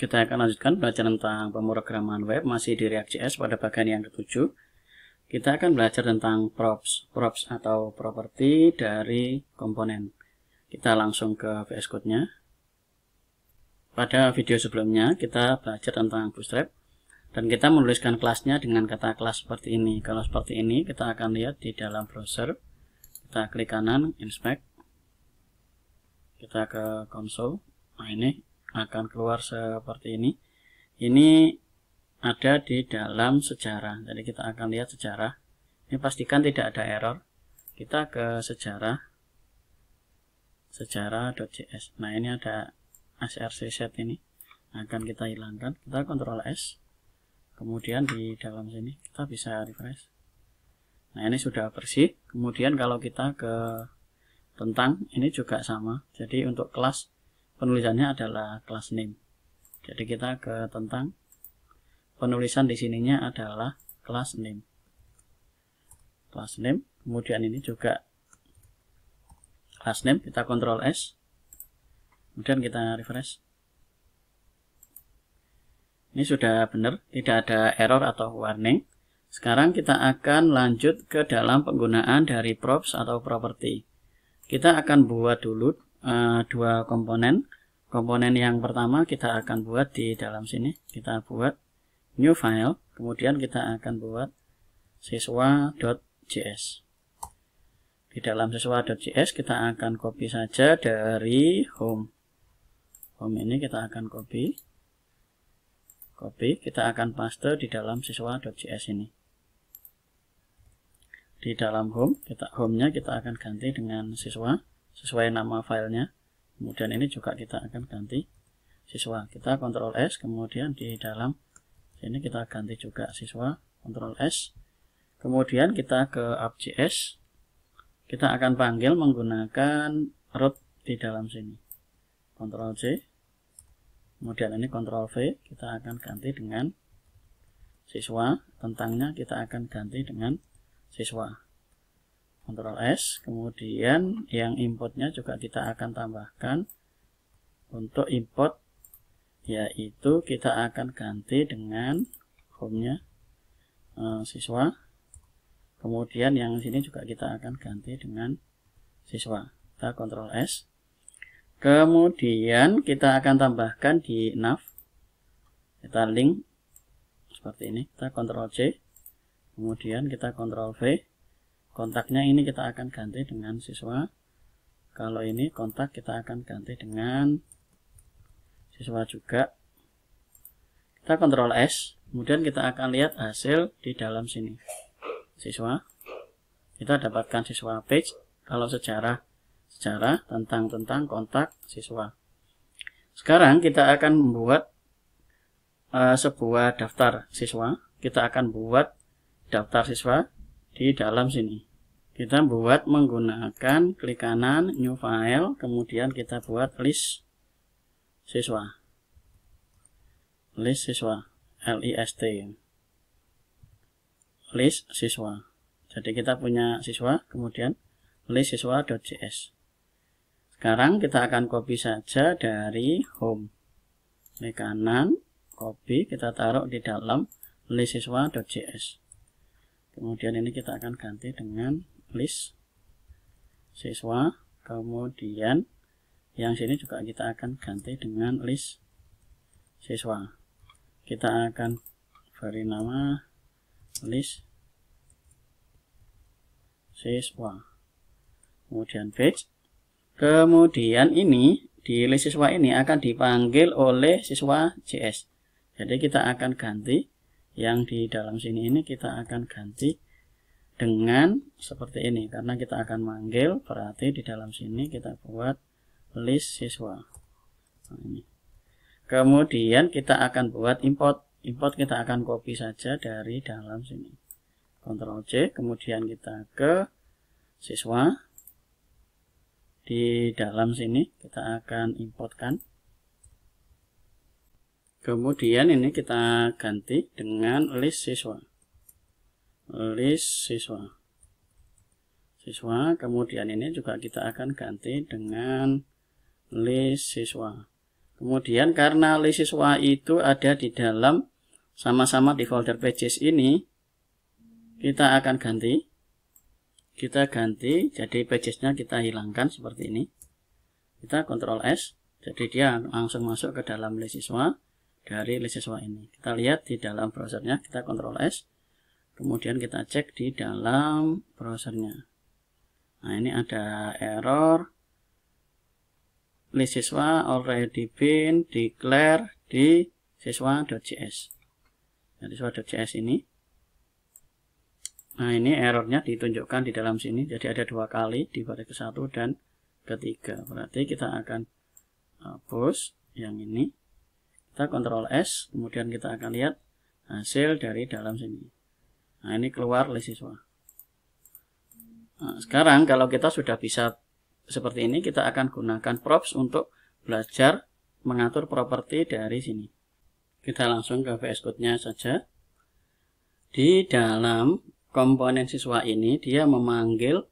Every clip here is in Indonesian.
Kita akan lanjutkan belajar tentang pemrograman web masih di React JS pada bagian yang ketujuh. Kita akan belajar tentang props, props atau properti dari komponen. Kita langsung ke VS Code-nya. Pada video sebelumnya kita belajar tentang Bootstrap dan kita menuliskan kelasnya dengan kata kelas seperti ini. Kalau seperti ini kita akan lihat di dalam browser. Kita klik kanan, inspect. Kita ke console. Nah ini akan keluar seperti ini ini ada di dalam sejarah jadi kita akan lihat sejarah ini pastikan tidak ada error kita ke sejarah sejarah.js nah ini ada src set ini akan kita hilangkan kita kontrol S kemudian di dalam sini kita bisa refresh nah ini sudah bersih kemudian kalau kita ke tentang ini juga sama jadi untuk kelas penulisannya adalah class name. Jadi kita ke tentang penulisan di sininya adalah class name. Class name, kemudian ini juga class name, kita kontrol S. Kemudian kita refresh. Ini sudah benar, tidak ada error atau warning. Sekarang kita akan lanjut ke dalam penggunaan dari props atau property. Kita akan buat dulu Eh, dua komponen. Komponen yang pertama kita akan buat di dalam sini. Kita buat new file, kemudian kita akan buat siswa.js. Di dalam siswa.js kita akan copy saja dari home. Home ini kita akan copy. Copy, kita akan paste di dalam siswa.js ini di dalam home kita home-nya kita akan ganti dengan siswa sesuai nama filenya kemudian ini juga kita akan ganti siswa kita kontrol S kemudian di dalam sini kita ganti juga siswa kontrol S kemudian kita ke app.js kita akan panggil menggunakan root di dalam sini kontrol C kemudian ini kontrol V kita akan ganti dengan siswa tentangnya kita akan ganti dengan siswa Ctrl S kemudian yang importnya juga kita akan tambahkan untuk import yaitu kita akan ganti dengan home-nya e, siswa kemudian yang sini juga kita akan ganti dengan siswa kita Ctrl S kemudian kita akan tambahkan di nav kita link seperti ini kita Ctrl C kemudian kita Ctrl V kontaknya ini kita akan ganti dengan siswa kalau ini kontak kita akan ganti dengan siswa juga kita kontrol S kemudian kita akan lihat hasil di dalam sini siswa kita dapatkan siswa page kalau sejarah sejarah tentang tentang kontak siswa sekarang kita akan membuat uh, sebuah daftar siswa kita akan buat daftar siswa di dalam sini kita buat menggunakan klik kanan new file kemudian kita buat list siswa list siswa list list siswa jadi kita punya siswa kemudian list siswa.js sekarang kita akan copy saja dari home klik kanan copy kita taruh di dalam list siswa.js kemudian ini kita akan ganti dengan list siswa kemudian yang sini juga kita akan ganti dengan list siswa kita akan beri nama list siswa kemudian page kemudian ini di list siswa ini akan dipanggil oleh siswa CS. jadi kita akan ganti yang di dalam sini ini kita akan ganti dengan seperti ini karena kita akan manggil berarti di dalam sini kita buat list siswa nah, ini kemudian kita akan buat import import kita akan copy saja dari dalam sini Ctrl C kemudian kita ke siswa di dalam sini kita akan importkan Kemudian ini kita ganti dengan list siswa. List siswa. Siswa, kemudian ini juga kita akan ganti dengan list siswa. Kemudian karena list siswa itu ada di dalam sama-sama di folder pages ini, kita akan ganti. Kita ganti, jadi pagesnya kita hilangkan seperti ini. Kita kontrol S, jadi dia langsung masuk ke dalam list siswa dari list siswa ini. Kita lihat di dalam browsernya, kita kontrol S, kemudian kita cek di dalam browsernya. Nah, ini ada error list siswa already been declare di siswa.js. Nah, siswa.js ini. Nah, ini errornya ditunjukkan di dalam sini. Jadi ada dua kali di baris ke-1 dan ketiga. Berarti kita akan push yang ini. Kita kontrol S, kemudian kita akan lihat hasil dari dalam sini. Nah, ini keluar list siswa. Nah, sekarang kalau kita sudah bisa seperti ini, kita akan gunakan props untuk belajar mengatur properti dari sini. Kita langsung ke VS Code-nya saja. Di dalam komponen siswa ini, dia memanggil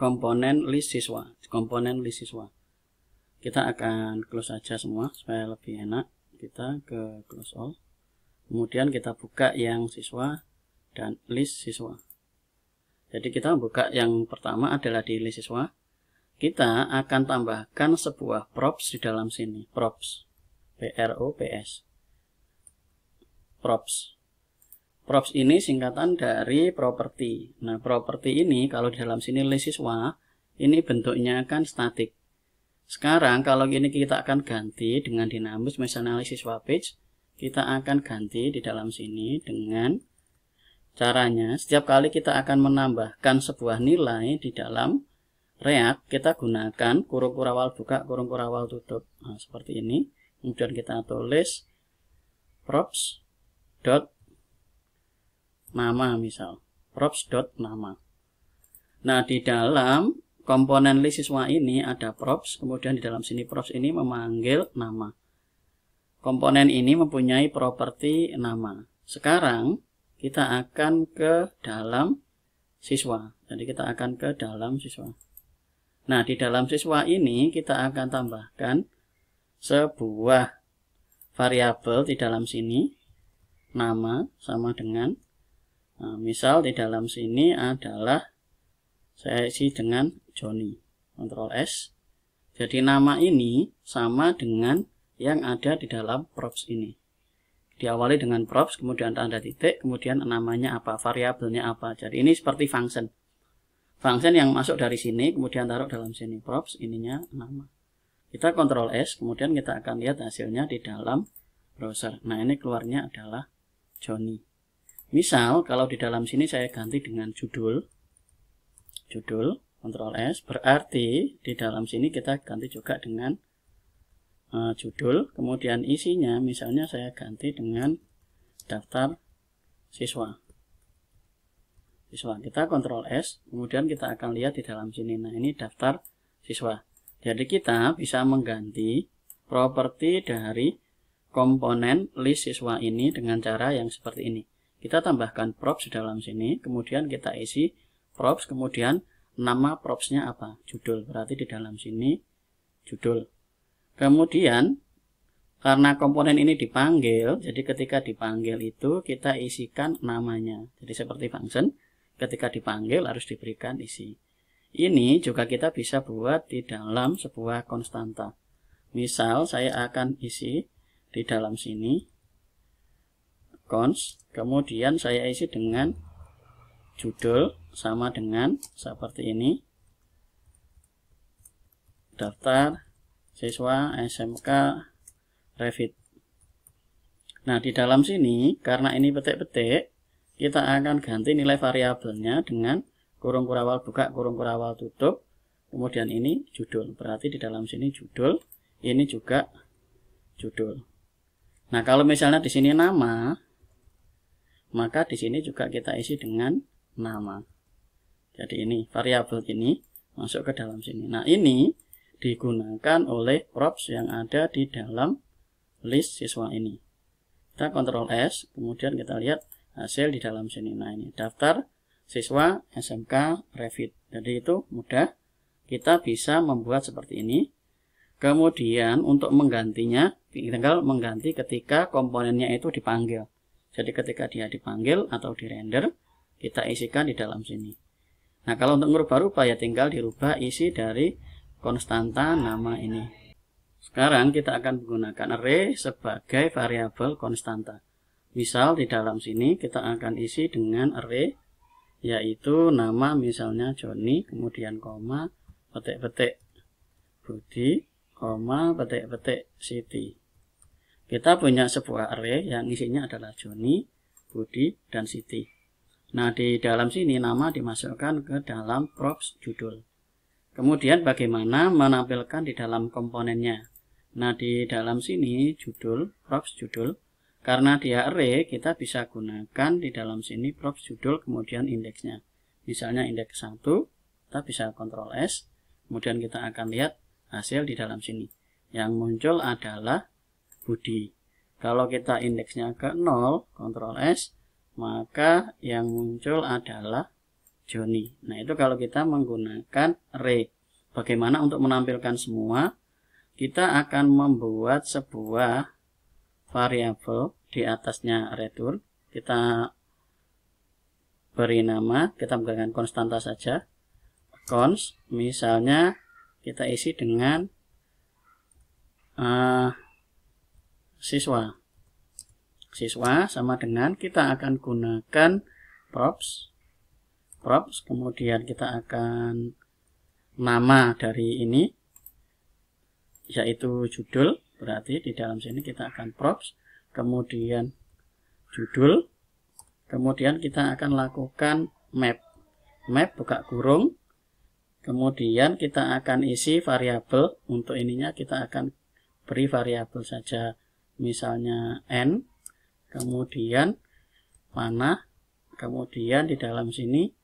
komponen list siswa. Komponen list siswa. Kita akan close saja semua supaya lebih enak kita ke close all kemudian kita buka yang siswa dan list siswa jadi kita buka yang pertama adalah di list siswa kita akan tambahkan sebuah props di dalam sini props p p r o s props props ini singkatan dari property nah property ini kalau di dalam sini list siswa ini bentuknya kan statik sekarang kalau ini kita akan ganti dengan dinamis mesh analysis page, kita akan ganti di dalam sini dengan caranya setiap kali kita akan menambahkan sebuah nilai di dalam React kita gunakan kurung kurawal buka kurung kurawal tutup nah, seperti ini kemudian kita tulis props dot nama misal props dot nama nah di dalam komponen list siswa ini ada props, kemudian di dalam sini props ini memanggil nama. Komponen ini mempunyai properti nama. Sekarang kita akan ke dalam siswa. Jadi kita akan ke dalam siswa. Nah, di dalam siswa ini kita akan tambahkan sebuah variabel di dalam sini nama sama dengan Nah, misal di dalam sini adalah saya isi dengan Joni. Ctrl S. Jadi nama ini sama dengan yang ada di dalam props ini. Diawali dengan props, kemudian tanda titik, kemudian namanya apa, variabelnya apa. Jadi ini seperti function. Function yang masuk dari sini, kemudian taruh dalam sini props, ininya nama. Kita Ctrl S, kemudian kita akan lihat hasilnya di dalam browser. Nah ini keluarnya adalah Johnny. Misal kalau di dalam sini saya ganti dengan judul, judul, Ctrl S berarti di dalam sini kita ganti juga dengan uh, judul kemudian isinya misalnya saya ganti dengan daftar siswa siswa kita Ctrl S kemudian kita akan lihat di dalam sini nah ini daftar siswa jadi kita bisa mengganti properti dari komponen list siswa ini dengan cara yang seperti ini kita tambahkan props di dalam sini kemudian kita isi props kemudian nama propsnya apa? Judul. Berarti di dalam sini judul. Kemudian karena komponen ini dipanggil, jadi ketika dipanggil itu kita isikan namanya. Jadi seperti function, ketika dipanggil harus diberikan isi. Ini juga kita bisa buat di dalam sebuah konstanta. Misal saya akan isi di dalam sini const, kemudian saya isi dengan judul sama dengan seperti ini daftar siswa SMK Revit nah di dalam sini karena ini petik-petik kita akan ganti nilai variabelnya dengan kurung kurawal buka kurung kurawal tutup kemudian ini judul berarti di dalam sini judul ini juga judul nah kalau misalnya di sini nama maka di sini juga kita isi dengan nama. Jadi ini variabel ini masuk ke dalam sini. Nah, ini digunakan oleh props yang ada di dalam list siswa ini. Kita kontrol S, kemudian kita lihat hasil di dalam sini. Nah, ini daftar siswa SMK Revit. Jadi itu mudah. Kita bisa membuat seperti ini. Kemudian untuk menggantinya, tinggal mengganti ketika komponennya itu dipanggil. Jadi ketika dia dipanggil atau dirender, kita isikan di dalam sini. Nah, kalau untuk merubah-rubah ya tinggal dirubah isi dari konstanta nama ini. Sekarang kita akan menggunakan array sebagai variabel konstanta. Misal di dalam sini kita akan isi dengan array yaitu nama misalnya Joni, kemudian koma, petik-petik Budi, koma, petik-petik Siti. Kita punya sebuah array yang isinya adalah Joni, Budi, dan Siti. Nah, di dalam sini nama dimasukkan ke dalam props judul. Kemudian bagaimana menampilkan di dalam komponennya. Nah, di dalam sini judul, props judul. Karena dia array, kita bisa gunakan di dalam sini props judul kemudian indeksnya. Misalnya indeks 1, kita bisa kontrol S. Kemudian kita akan lihat hasil di dalam sini. Yang muncul adalah Budi. Kalau kita indeksnya ke 0, kontrol S, maka yang muncul adalah Joni. Nah, itu kalau kita menggunakan re. Bagaimana untuk menampilkan semua? Kita akan membuat sebuah variabel di atasnya return. Kita beri nama, kita menggunakan konstanta saja. Cons, misalnya kita isi dengan uh, siswa siswa sama dengan kita akan gunakan props props kemudian kita akan nama dari ini yaitu judul berarti di dalam sini kita akan props kemudian judul kemudian kita akan lakukan map map buka kurung kemudian kita akan isi variabel untuk ininya kita akan beri variabel saja misalnya n kemudian panah, kemudian di dalam sini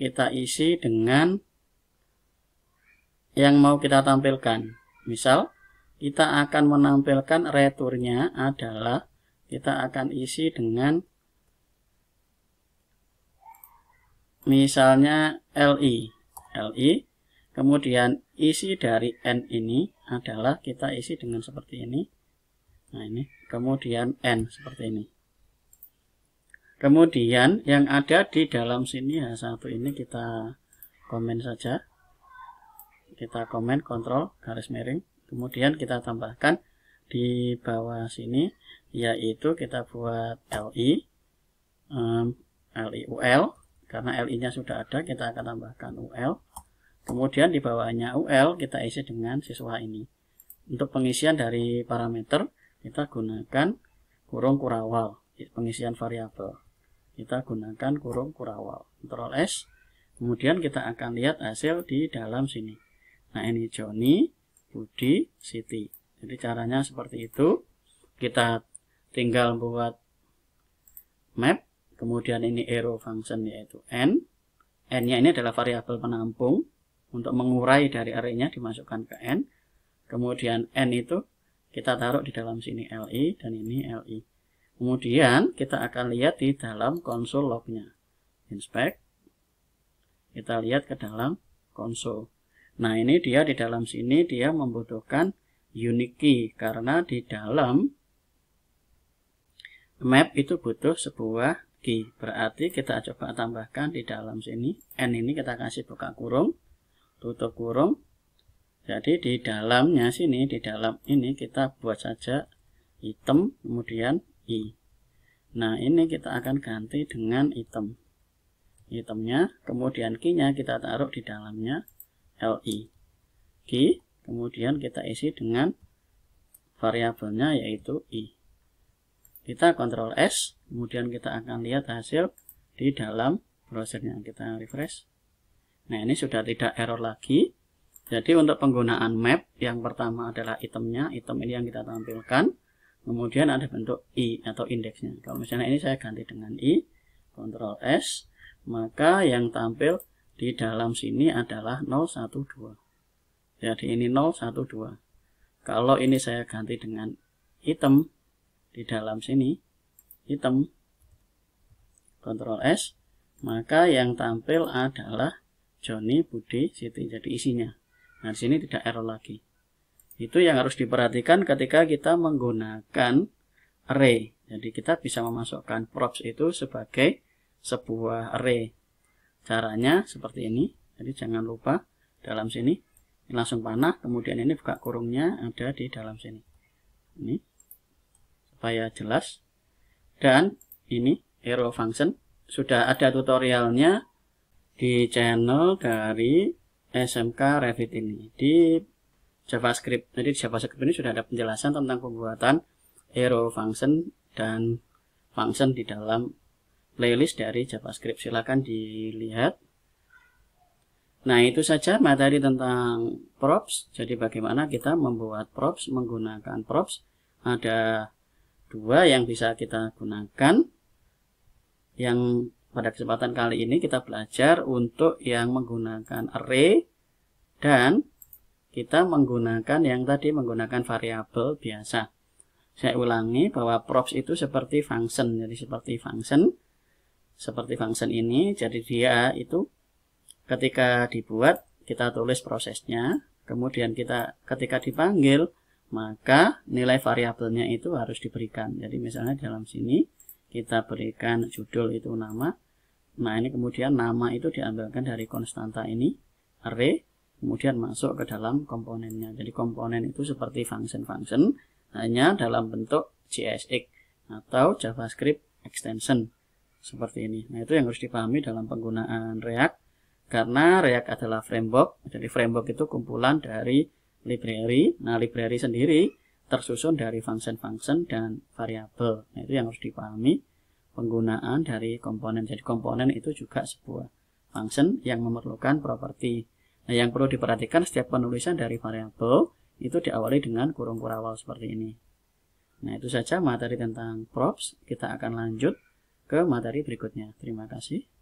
kita isi dengan yang mau kita tampilkan. Misal, kita akan menampilkan returnya adalah kita akan isi dengan misalnya LI. LI, kemudian isi dari N ini adalah kita isi dengan seperti ini. Nah, ini. Kemudian N seperti ini. Kemudian yang ada di dalam sini ya satu ini kita komen saja. Kita komen kontrol garis miring. Kemudian kita tambahkan di bawah sini yaitu kita buat LI um, LI UL karena LI-nya sudah ada kita akan tambahkan UL. Kemudian di bawahnya UL kita isi dengan siswa ini. Untuk pengisian dari parameter kita gunakan kurung kurawal ya, pengisian variabel kita gunakan kurung kurawal Ctrl S kemudian kita akan lihat hasil di dalam sini nah ini Joni Budi Siti jadi caranya seperti itu kita tinggal buat map kemudian ini arrow function yaitu n n nya ini adalah variabel penampung untuk mengurai dari arenya dimasukkan ke n kemudian n itu kita taruh di dalam sini LI dan ini LI. Kemudian kita akan lihat di dalam konsol lognya. Inspect. Kita lihat ke dalam konsol. Nah ini dia di dalam sini dia membutuhkan unique key karena di dalam map itu butuh sebuah key. Berarti kita coba tambahkan di dalam sini. N ini kita kasih buka kurung, tutup kurung, jadi di dalamnya sini, di dalam ini kita buat saja item, kemudian i. Nah, ini kita akan ganti dengan item. Itemnya, kemudian key-nya kita taruh di dalamnya li. Key, kemudian kita isi dengan variabelnya yaitu i. Kita kontrol S, kemudian kita akan lihat hasil di dalam browsernya. Kita refresh. Nah, ini sudah tidak error lagi jadi untuk penggunaan map yang pertama adalah itemnya, item ini yang kita tampilkan. Kemudian ada bentuk i atau indeksnya. Kalau misalnya ini saya ganti dengan i, Ctrl S, maka yang tampil di dalam sini adalah 012. Jadi ini 012. Kalau ini saya ganti dengan item di dalam sini, item Ctrl S, maka yang tampil adalah Johnny Budi Siti. Jadi isinya Nah, di sini tidak error lagi. Itu yang harus diperhatikan ketika kita menggunakan array. Jadi kita bisa memasukkan props itu sebagai sebuah array. Caranya seperti ini. Jadi jangan lupa dalam sini ini langsung panah, kemudian ini buka kurungnya ada di dalam sini. Ini supaya jelas. Dan ini arrow function sudah ada tutorialnya di channel dari SMK Revit ini di JavaScript. Jadi di JavaScript ini sudah ada penjelasan tentang pembuatan hero function dan function di dalam playlist dari JavaScript. Silakan dilihat. Nah, itu saja materi tentang props. Jadi bagaimana kita membuat props menggunakan props. Ada dua yang bisa kita gunakan. Yang pada kesempatan kali ini kita belajar untuk yang menggunakan array dan kita menggunakan yang tadi menggunakan variabel biasa. Saya ulangi bahwa props itu seperti function, jadi seperti function, seperti function ini, jadi dia itu ketika dibuat kita tulis prosesnya, kemudian kita ketika dipanggil maka nilai variabelnya itu harus diberikan. Jadi misalnya dalam sini kita berikan judul itu nama, Nah, ini kemudian nama itu diambilkan dari konstanta ini, array, kemudian masuk ke dalam komponennya. Jadi komponen itu seperti function-function, hanya dalam bentuk JSX atau JavaScript extension seperti ini. Nah, itu yang harus dipahami dalam penggunaan React karena React adalah framework. Jadi framework itu kumpulan dari library. Nah, library sendiri tersusun dari function-function dan variabel. Nah, itu yang harus dipahami penggunaan dari komponen. Jadi komponen itu juga sebuah function yang memerlukan properti. Nah, yang perlu diperhatikan setiap penulisan dari variabel itu diawali dengan kurung kurawal seperti ini. Nah, itu saja materi tentang props. Kita akan lanjut ke materi berikutnya. Terima kasih.